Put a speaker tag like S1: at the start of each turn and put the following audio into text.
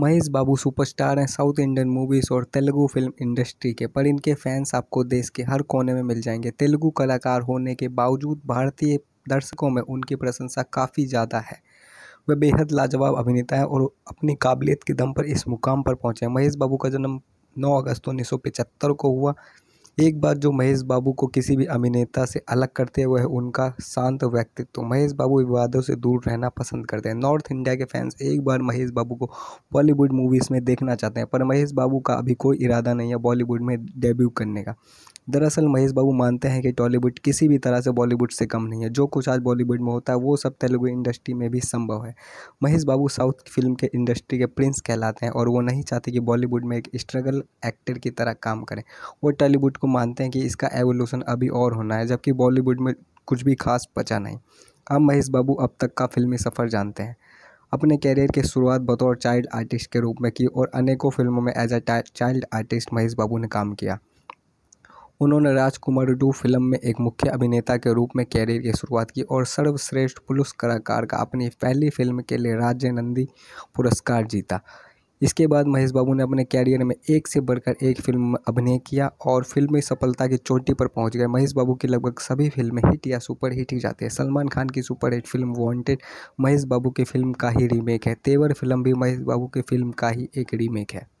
S1: Mahesh Babu superstar हैं south Indian movies और Telugu film industry के पर इनके फैंस आपको देश के हर कोने में मिल जाएंगे तेलुगु कलाकार होने के बावजूद भारतीय दर्शकों में उनकी प्रशंसा काफ़ी ज़्यादा है वे बेहद लाजवाब अभिनेता हैं और अपनी काबिलियत के दम पर इस मुकाम पर पहुँचे महेश बाबू का जन्म नौ अगस्त उन्नीस को हुआ एक बात जो महेश बाबू को किसी भी अभिनेता से अलग करते हैं वह है उनका शांत व्यक्तित्व तो महेश बाबू विवादों से दूर रहना पसंद करते हैं नॉर्थ इंडिया के फैंस एक बार महेश बाबू को बॉलीवुड मूवीज़ में देखना चाहते हैं पर महेश बाबू का अभी कोई इरादा नहीं है बॉलीवुड में डेब्यू करने का दरअसल महेश बाबू मानते हैं कि टॉलीवुड किसी भी तरह से बॉलीवुड से कम नहीं है जो कुछ आज बॉलीवुड में होता है वो सब तेलुगु इंडस्ट्री में भी संभव है महेश बाबू साउथ फिल्म के इंडस्ट्री के प्रिंस कहलाते हैं और वो नहीं चाहते कि बॉलीवुड में एक स्ट्रगल एक्टर की तरह काम करें वो टॉलीवुड को मानते हैं कि इसका एवोल्यूशन अभी और होना है जबकि बॉलीवुड में कुछ भी खास बचा नहीं हम महेश बाबू अब तक का फिल्मी सफ़र जानते हैं अपने कैरियर की शुरुआत बतौर चाइल्ड आर्टिस्ट के रूप में की और अनेकों फिल्मों में as a child artist Mahesh Babu ने काम किया उन्होंने राजकुमार डू फिल्म में एक मुख्य अभिनेता के रूप में कैरियर की शुरुआत की और सर्वश्रेष्ठ पुरुष कलाकार का अपनी पहली फिल्म के लिए राज्य नंदी पुरस्कार जीता इसके बाद महेश बाबू ने अपने कैरियर में एक से बढ़कर एक फिल्म में अभिनय किया और फिल्मी सफलता की चोटी पर पहुंच गए महेश बाबू की लगभग सभी फिल्में हिट या सुपर हिट ही जाती है सलमान खान की super hit film wanted Mahesh Babu की फिल्म का ही रीमेक है तेवर फिल्म भी महेश बाबू की फिल्म का ही एक रीमेक है